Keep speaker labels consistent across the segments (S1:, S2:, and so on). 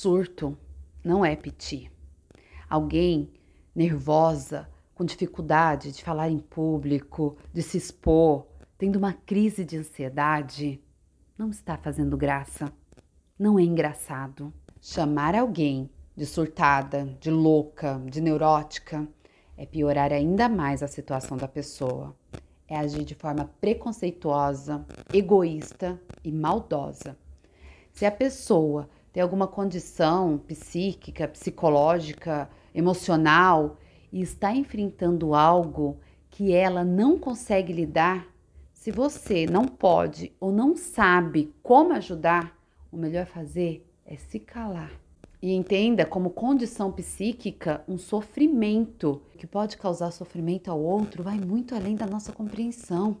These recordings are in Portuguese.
S1: Surto não é piti. Alguém nervosa, com dificuldade de falar em público, de se expor, tendo uma crise de ansiedade, não está fazendo graça. Não é engraçado. Chamar alguém de surtada, de louca, de neurótica é piorar ainda mais a situação da pessoa. É agir de forma preconceituosa, egoísta e maldosa. Se a pessoa tem alguma condição psíquica, psicológica, emocional e está enfrentando algo que ela não consegue lidar, se você não pode ou não sabe como ajudar, o melhor fazer é se calar. E entenda como condição psíquica um sofrimento que pode causar sofrimento ao outro vai muito além da nossa compreensão,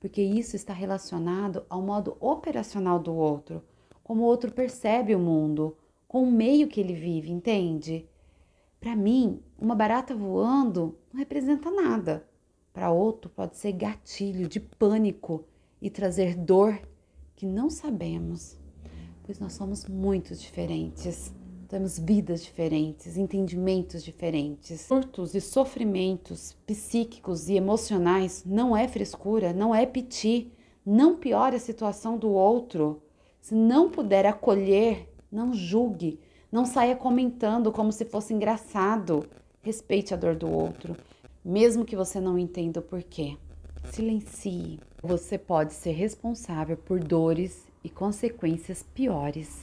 S1: porque isso está relacionado ao modo operacional do outro como o outro percebe o mundo, com o meio que ele vive, entende? Para mim, uma barata voando não representa nada. Para outro, pode ser gatilho de pânico e trazer dor que não sabemos, pois nós somos muito diferentes. Temos vidas diferentes, entendimentos diferentes. Surtos e sofrimentos psíquicos e emocionais não é frescura, não é piti, não piora a situação do outro. Se não puder acolher, não julgue, não saia comentando como se fosse engraçado. Respeite a dor do outro, mesmo que você não entenda o porquê. Silencie. Você pode ser responsável por dores e consequências piores.